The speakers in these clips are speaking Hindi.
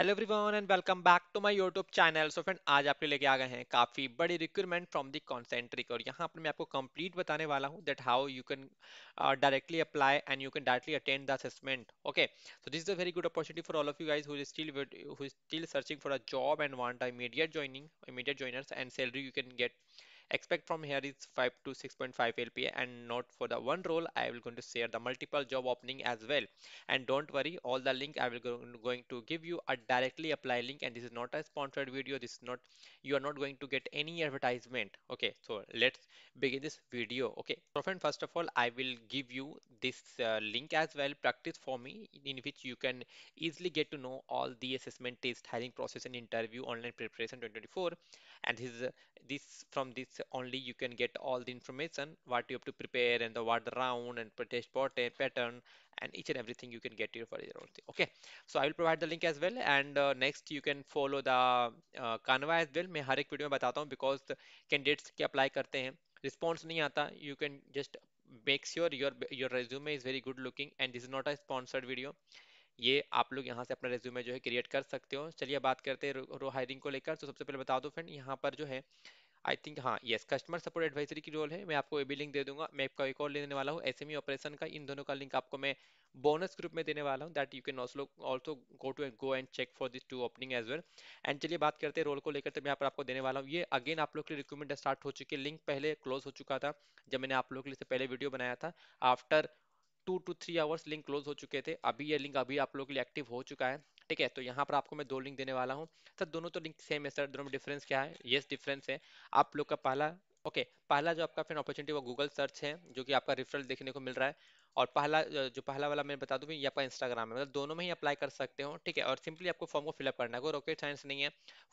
Hello everyone and welcome back to my YouTube channel so friend आज आपके लेके आ गए हैं काफ़ी बड़ी रिक्वायरमेंट फ्रॉम दी कॉन्सेंट्रिक और यहाँ पर मैं आपको कंप्लीट बताने वाला हूँ that how you can directly apply and you can directly attend the assessment okay so this is a very good opportunity for all of you guys who is still who is still searching for a job and want a immediate joining immediate joiners and salary you can get expect from here is 5 to 6.5 LPA and not for the one role I will going to share the multiple job opening as well and don't worry all the link I will going to give you a directly apply link and this is not a sponsored video this is not you are not going to get any advertisement okay so let's begin this video okay so friend first of all I will give you this uh, link as well practice for me in which you can easily get to know all the assessment test hiring process and interview online preparation 2024 and this is uh, this from this only you can get all the information what you have to prepare and the what the round and test pattern and each and everything you can get here for your own thing okay so i will provide the link as well and uh, next you can follow the uh, canva as well Main har ek video mein batata बताता because the candidates के apply karte hain. response nahi aata. You can just make sure your your resume is very good looking and this is not a sponsored video. ये आप लोग यहाँ से अपना रेज्यूमे जो है क्रिएट कर सकते हो चलिए बात करते हैं रो हायरिंग को लेकर तो सबसे पहले बता दो फ्रेंड यहाँ पर जो है आई थिंक हाँ यस कस्टमर सपोर्ट एडवाइजरी की रोल है मैं आपको ये भी लिंक दे दूंगा मैं आपका एक और लेने वाला हूँ एस ऑपरेशन e का इन दोनों का लिंक आपको मैं बोनस ग्रुप में देने वाला हूँ that you can also also go to go and check for this two opening as well and चलिए बात करते हैं रोल को लेकर तो मैं आपको देने वाला हूँ ये अगेन आप लोग के लिए रिक्रूटमेंट स्टार्ट हो चुकी है लिंक पहले क्लोज हो चुका था जब मैंने आप लोग के लिए पहले वीडियो बनाया था after two two three hours link close हो चुके थे अभी ये लिंक अभी आप लोग के लिए एक्टिव हो चुका है ठीक है तो यहाँ पर आपको मैं दो लिंक देने वाला हूँ सर दोनों तो लिंक सेम है सर दोनों में डिफरेंस क्या है येस डिफरेंस है आप लोग का पहला ओके okay, पहला जो आपका फिर अपॉर्चुनिटी वो गूगल सर्च है जो कि आपका रेफरल देखने को मिल रहा है और पहला जो पहला वाला मैं बता दूँ ये आपका इंस्टाग्राम है मतलब दोनों में ही अप्लाई कर सकते हो ठीक है और सिंपली आपको फॉर्म को फिलअप करना है कोई रॉकेट साइंस नहीं है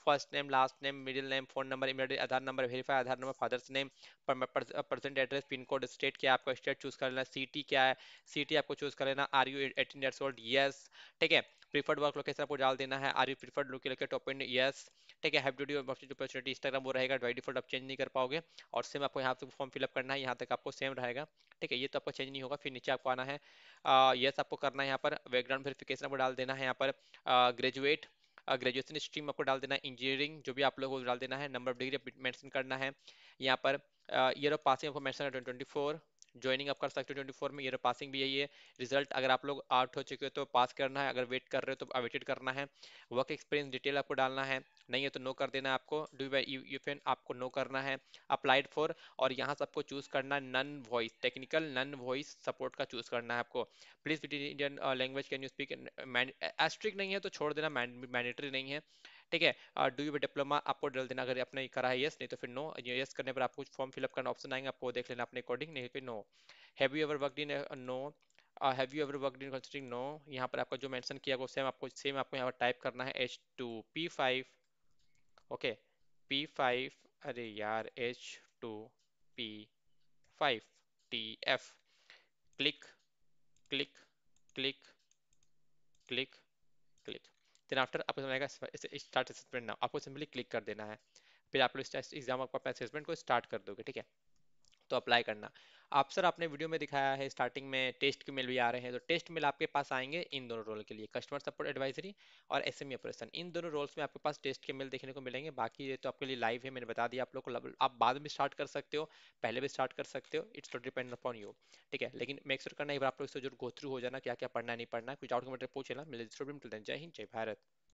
first name last name middle name phone number immediate Aadhaar number verify Aadhaar number father's name present address pin code state क्या आपको स्टेट चूज कर लेना सिटी क्या है सिटी आपको चूज कर लेना are you eighteen years old yes ठीक है प्रीफर्ड वर्क लोकेशन आपको डाल देना है आर यू प्रीफर्ड लोके लोके टॉप यस ठीक है have to do opportunity Instagram वो रहेगा बाई डिफॉल्ट आप चेंज नहीं कर पाओगे और सेम आपको यहाँ से फॉर्म फिलअप करना है यहाँ तक आपको सेम रहेगा ठीक है ये तो आपको चेंज नहीं होगा फिर नीचे आपको आना है यस आपको करना है यहाँ पर बैकग्राउंड वेरिफिकेशन आपको डाल देना है यहाँ पर ग्रेजुएट ग्रेजुएशन स्ट्रीम आपको डाल देना है इंजीनियरिंग जो भी आप लोग को डाल देना है नंबर ऑफ डिग्री मेंशन करना है यहाँ पर ईयर ऑफ पासिंग आपको मेंशन है ट्वेंटी फोर ज्वाइनिंग आप कर सकते हो ट्वेंटी फोर में ये पासिंग भी यही है रिजल्ट अगर आप लोग आउट हो चुके हो तो पास करना है अगर वेट कर रहे हो तो अवेटेड करना है वर्क एक्सपीरियंस डिटेल आपको डालना है नहीं है तो नो कर देना है आपको डू बाई यू यू आपको नो करना है अप्लाइड फॉर और यहाँ से आपको चूज करना है non voice technical non voice support का चूज करना है आपको please Indian language can you speak asterisk नहीं है तो छोड़ देना मैंडेटरी नहीं है ठीक है डू यू बी डिप्लोमा आपको डल देना अगर आपने करा है यस नहीं तो फिर नो यस करने पर आपको फॉर्म फिलअप करना ऑप्शन आएंगे आपको देख लेना अपने अकॉर्डिंग नहीं फिर no have you ever work in no have you ever work in consulting no यहाँ पर आपका जो मैंशन किया वो सेम आपको सेम आपको यहाँ पर टाइप करना है H two P five okay P five अरे यार H two P five T F click click click click click then after आपको समझ आएगा स्टार्ट असेसमेंट नाउ आपको सिंपली क्लिक कर देना है फिर आप लोग एग्जाम आपको अपना असेसमेंट को स्टार्ट कर दोगे ठीक है तो अप्लाई करना आप सर आपने वीडियो में दिखाया है स्टार्टिंग में टेस्ट के मेल भी आ रहे हैं तो टेस्ट मेल आपके पास आएंगे इन दोनों रोल के लिए कस्टमर सपोर्ट एडवाइजरी और एस एम ऑपरेशन इन दोनों रोल्स में आपके पास टेस्ट के मेल देखने को मिलेंगे बाकी ये तो आपके लिए लाइव है मैंने बता दिया आप लोग को आप बाद में स्टार्ट कर सकते हो पहले भी स्टार्ट कर सकते हो it's to depend upon you ठीक है लेकिन मेक श्योर करना है आप लोग इससे जरूर गो थ्रू हो जाना क्या क्या पढ़ना नहीं पढ़ना कुछ डाउट कमेंट पूछ लेना मिले तो जय हिंद जय भारत